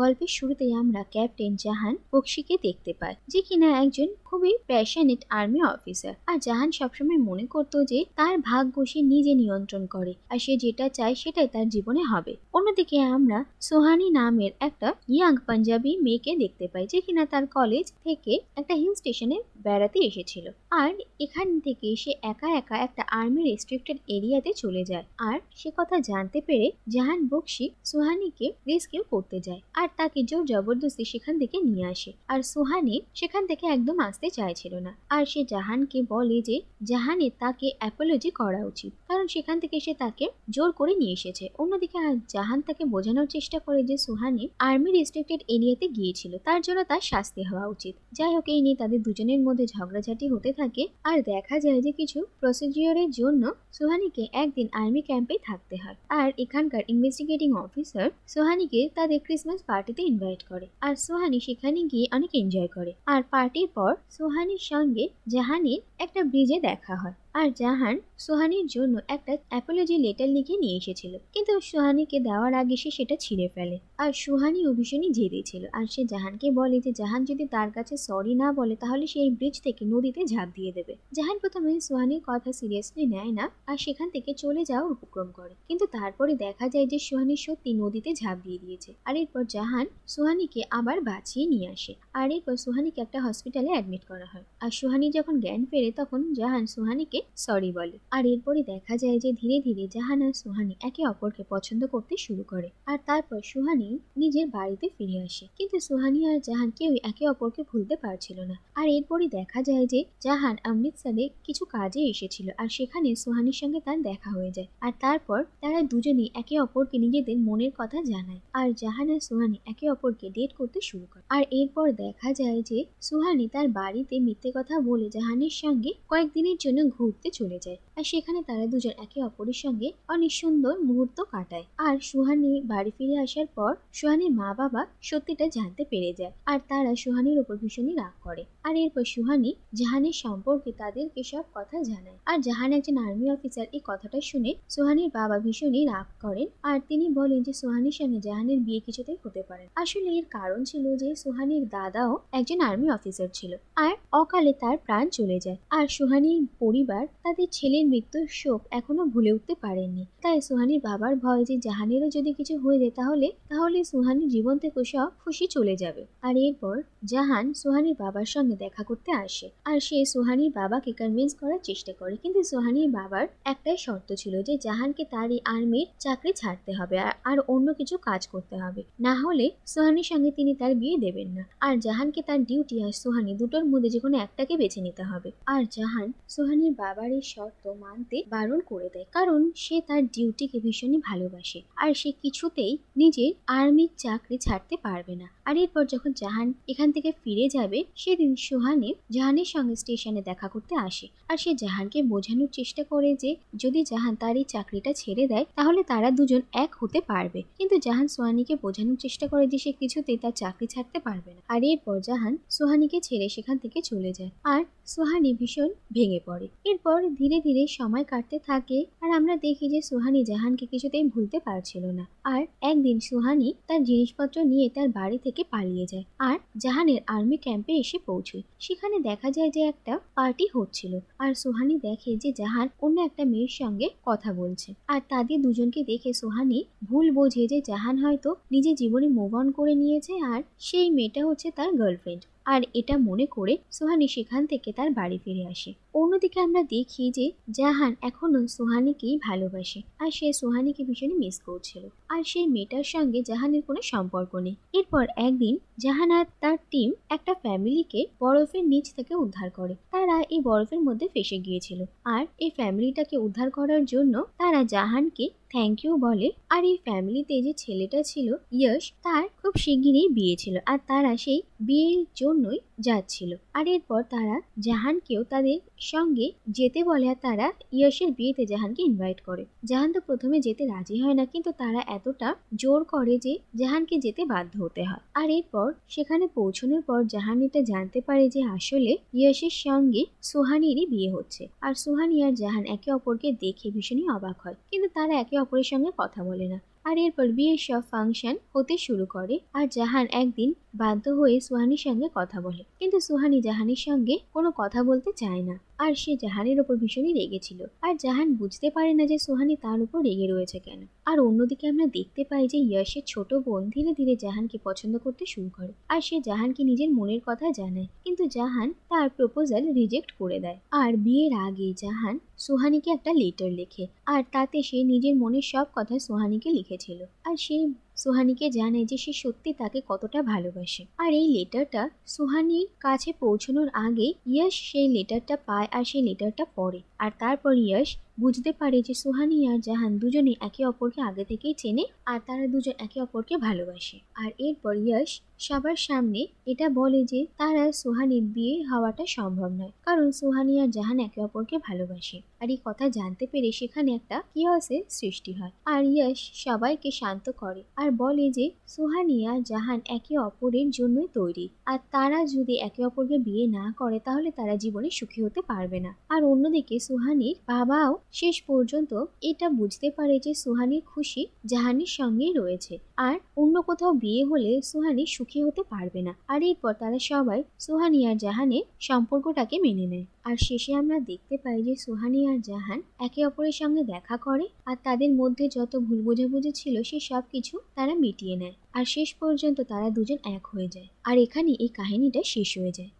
গল্পের শুরুতেই আমরা ক্যাপ্টেন জাহান বক্সিকে দেখতে পাই যে কিনা একজন খুবই প্যাশনেট আর্মি অফিসার আর জাহান সবসময় মনে করত যে তার ভাগ্য সে নিজে নিয়ন্ত্রণ করে আর সে যেটা চায় সেটাই তার জীবনে হবে অন্যদিকে আমরা সোহানি নামের একটা ইয়াং পাঞ্জাবি মেয়েকে দেখতে পাই যে কিনা তার কলেজ থেকে একটা হিল স্টেশনে বেড়াতে এসেছিল আর এখান থেকে সে একা একা একটা আর্মি রেস্ট্রিক্টেড এরিয়াতে চলে যায় আর সে কথা জানতে পেরে জাহান বক্সি সোহানিকে রেস্কিউ করতে যায় আর আর তাকে জোর জবরদস্তি সেখান থেকে নিয়ে আসে আর সোহানি সেখান থেকে একদম আসতে চাইছিল না আর সে জাহানকে বলে যে জাহানে তাকে অ্যাপোলজি করা উচিত কারণ সেখান থেকে সে তাকে জোর করে নিয়ে এসেছে অন্যদিকে জাহান তাকে বোঝানোর চেষ্টা করে যে সোহানি আর্মি রেস্ট্রিক্টেড এরিয়াতে গিয়েছিল তার জন্য তার শাস্তি হওয়া উচিত যাই হোক এই নিয়ে তাদের দুজনের মধ্যে ঝগড়াঝাটি হতে থাকে আর দেখা যায় যে কিছু প্রসিডিওরের জন্য সোহানিকে একদিন আর্মি ক্যাম্পে থাকতে হয় আর এখানকার ইনভেস্টিগেটিং অফিসার সোহানিকে তাদের ক্রিসমাস পার্টি পার্টিতে ইনভাইট করে আর সোহানি সেখানে গিয়ে অনেক এনজয় করে আর পার্টির পর সোহানির সঙ্গে জাহানির একটা ব্রিজে দেখা হয় আর জাহান সোহানির জন্য একটা অ্যাপোলজি লেটার লিখে নিয়ে এসেছিল কিন্তু সোহানিকে দেওয়ার আগে সে সেটা ছিঁড়ে ফেলে আর সোহানিও ভীষণই জেদে আর সে জাহানকে বলে যে জাহান যদি তার কাছে সরি না বলে তাহলে সে এই ব্রিজ থেকে নদীতে ঝাঁপ দিয়ে দেবে জাহান প্রথমে সোহানির কথা সিরিয়াসলি নেয় না আর সেখান থেকে চলে যাওয়ার উপক্রম করে কিন্তু তারপরে দেখা যায় যে সোহানি সত্যি নদীতে ঝাঁপ দিয়ে দিয়েছে আর এরপর জাহান সোহানিকে আবার বাঁচিয়ে নিয়ে আসে আর এরপর সোহানিকে একটা হসপিটালে অ্যাডমিট করা হয় আর সোহানি যখন জ্ঞান ফেরে তখন জাহান সোহানিকে সরি বলে আর এরপরে দেখা যায় যে ধীরে ধীরে জাহান আর সোহানি একে অপরকে পছন্দ করতে শুরু করে আর তারপর সোহানি নিজের বাড়িতে ফিরে আসে কিন্তু সোহানি আর জাহান কেউ একে অপরকে ভুলতে পারছিল না আর এরপরে দেখা যায় যে জাহান অমৃতসরে কিছু কাজে এসেছিল আর সেখানে সোহানির সঙ্গে তার দেখা হয়ে যায় আর তারপর তারা দুজনেই একে অপরকে নিজেদের মনের কথা জানায় আর জাহান আর সোহানি একে অপরকে ডেট করতে শুরু করে আর এরপর দেখা যায় যে সোহানি তার বাড়িতে মিথ্যে কথা বলে জাহানের সঙ্গে কয়েকদিনের জন্য ঘুর উঠতে চলে যায় আর সেখানে তারা দুজন একে অপরের সঙ্গে অনেক সুন্দর মুহূর্ত কাটায় আর সুহানি বাড়ি ফিরে আসার পর সুহানির মা বাবা সত্যিটা জানতে পেরে যায় আর তারা সুহানির ওপর ভীষণই রাগ করে আর এরপর সুহানি জাহানের সম্পর্কে তাদেরকে সব কথা জানায় আর জাহান একজন আর্মি অফিসার এই কথাটা শুনে সুহানির বাবা ভীষণই রাগ করেন আর তিনি বলেন যে সোহানির সঙ্গে জাহানের বিয়ে কিছুতেই হতে পারে আসলে এর কারণ ছিল যে সোহানির দাদাও একজন আর্মি অফিসার ছিল আর অকালে তার প্রাণ চলে যায় আর সোহানির পরিবার তাদের ছেলের মৃত্যুর শোক এখনো ভুলে উঠতে পারেননি তাই সুহানির বাবার ভয় যে জাহানেরও যদি কিছু হয়ে যায় তাহলে তাহলে সুহানি জীবন থেকে সব খুশি চলে যাবে আর এরপর জাহান সুহানির বাবার সঙ্গে দেখা করতে আসে আর সে সুহানির বাবাকে কনভিন্স করার চেষ্টা করে কিন্তু সুহানির বাবার একটাই শর্ত ছিল যে জাহানকে তার এই আর্মির চাকরি ছাড়তে হবে আর অন্য কিছু কাজ করতে হবে না হলে সোহানির সঙ্গে তিনি তার বিয়ে দেবেন না আর জাহানকে তার ডিউটি আর সোহানি দুটোর মধ্যে যে কোনো একটাকে বেছে নিতে হবে আর জাহান সোহানির বাবার এই শর্ত মানতে বারণ করে দেয় কারণ সে তার ডিউটিকে ভীষণই ভালোবাসে আর সে কিছুতেই নিজের আর্মির চাকরি ছাড়তে পারবে না আর এরপর যখন জাহান এখান থেকে ফিরে যাবে সেদিন সোহানে জাহানের সঙ্গে স্টেশনে দেখা করতে আসে আর সে জাহানকে বোঝানোর চেষ্টা করে যে যদি জাহান তার এই চাকরিটা ছেড়ে দেয় তাহলে তারা দুজন এক হতে পারবে কিন্তু জাহান সোহানিকে বোঝানোর চেষ্টা করে যে সে কিছুতেই তার চাকরি ছাড়তে পারবে না আর এরপর জাহান সোহানিকে ছেড়ে সেখান থেকে চলে যায় আর সোহানি ভীষণ ভেঙে পড়ে এরপর ধীরে ধীরে মিলে সময় কাটতে থাকে আর আমরা দেখি যে সুহানি জাহানকে কিছুতেই ভুলতে পারছিল না আর একদিন সুহানি তার জিনিসপত্র নিয়ে তার বাড়ি থেকে পালিয়ে যায় আর জাহানের আর্মি ক্যাম্পে এসে পৌঁছয় সেখানে দেখা যায় যে একটা পার্টি হচ্ছিল আর সুহানি দেখে যে জাহান অন্য একটা মেয়ের সঙ্গে কথা বলছে আর তাদের দুজনকে দেখে সোহানি ভুল বোঝে যে জাহান হয়তো নিজের জীবনে মুভ অন করে নিয়েছে আর সেই মেয়েটা হচ্ছে তার গার্লফ্রেন্ড আর এটা মনে করে সোহানি সেখান থেকে তার বাড়ি ফিরে আসে অন্যদিকে আমরা দেখি যে জাহান এখনো সোহানিকেই ভালোবাসে আর সে সোহানিকে ভীষণই মিস করছিল আর সেই মেয়েটার সঙ্গে জাহানের কোনো সম্পর্ক নেই এরপর একদিন জাহান আর তার টিম একটা ফ্যামিলিকে বরফের নিচ থেকে উদ্ধার করে তারা এই বরফের মধ্যে ফেসে গিয়েছিল আর এই ফ্যামিলিটাকে উদ্ধার করার জন্য তারা জাহানকে থ্যাংক ইউ বলে আর এই ফ্যামিলিতে যে ছেলেটা ছিল ইয়শ তার খুব শিগগিরই বিয়ে ছিল আর তারা সেই বিয়ের জন্যই যাচ্ছিল আর এরপর তারা জাহানকেও তাদের সঙ্গে যেতে বলে আর তারা ইয়াসের বিয়েতে জাহানকে ইনভাইট করে জাহান তো প্রথমে যেতে রাজি হয় না কিন্তু তারা এতটা জোর করে যে জাহানকে যেতে বাধ্য হতে হয় আর এরপর সেখানে পৌঁছানোর পর জাহান এটা জানতে পারে যে আসলে ইয়াসের সঙ্গে সোহানিরই বিয়ে হচ্ছে আর সোহানি আর জাহান একে অপরকে দেখে ভীষণই অবাক হয় কিন্তু তারা একে অপরের সঙ্গে কথা বলে না আর এরপর বিয়ের সব ফাংশন হতে শুরু করে আর জাহান একদিন বাধ্য হয়ে সুহানির সঙ্গে কথা বলে কিন্তু সুহানি জাহানির সঙ্গে কোনো কথা বলতে চায় না আর সে জাহানের ওপর ভীষণই রেগেছিল আর জাহান বুঝতে পারে না যে সোহানি তার উপর রেগে রয়েছে কেন আর অন্যদিকে আমরা দেখতে পাই যে ইয়াসের ছোট বোন ধীরে ধীরে জাহানকে পছন্দ করতে শুরু করে আর সে জাহানকে নিজের মনের কথা জানায় কিন্তু জাহান তার প্রপোজাল রিজেক্ট করে দেয় আর বিয়ের আগে জাহান সোহানিকে একটা লেটার লেখে আর তাতে সে নিজের মনের সব কথা সোহানিকে লিখেছিল আর সে সুহানিকে জানায় যে সে সত্যি তাকে কতটা ভালোবাসে আর এই লেটারটা সুহানির কাছে পৌঁছানোর আগে ইয়াস সেই লেটারটা পায় আর সেই লেটারটা পড়ে আর তারপর ইয়াস বুঝতে পারে যে সুহানি আর জাহান দুজনে একে অপরকে আগে থেকেই চেনে আর তারা দুজন একে অপরকে ভালোবাসে আর এরপর ইয়াস সবার সামনে এটা বলে যে তারা সুহানির বিয়ে হওয়াটা সম্ভব নয় কারণ সুহানি আর জাহান একে অপরকে ভালোবাসে আর এই কথা জানতে পেরে সেখানে একটা কিয়সের সৃষ্টি হয় আর ইয়াস সবাইকে শান্ত করে আর বলে যে সোহানিয়া জাহান একে অপরের জন্যই তৈরি আর তারা যদি একে অপরকে বিয়ে না করে তাহলে তারা জীবনে সুখী হতে পারবে না আর অন্যদিকে সুহানির বাবাও শেষ পর্যন্ত এটা বুঝতে পারে যে সুহানির খুশি জাহানির সঙ্গেই রয়েছে আর অন্য কোথাও বিয়ে হলে সুহানি সুখী হতে পারবে না আর এরপর তারা সবাই সুহানি আর জাহানের সম্পর্কটাকে মেনে নেয় আর শেষে আমরা দেখতে পাই যে সোহানি আর জাহান একে অপরের সঙ্গে দেখা করে আর তাদের মধ্যে যত ভুল বোঝাবুঝি ছিল সে সব কিছু তারা মিটিয়ে নেয় আর শেষ পর্যন্ত তারা দুজন এক হয়ে যায় আর এখানে এই কাহিনীটা শেষ হয়ে যায়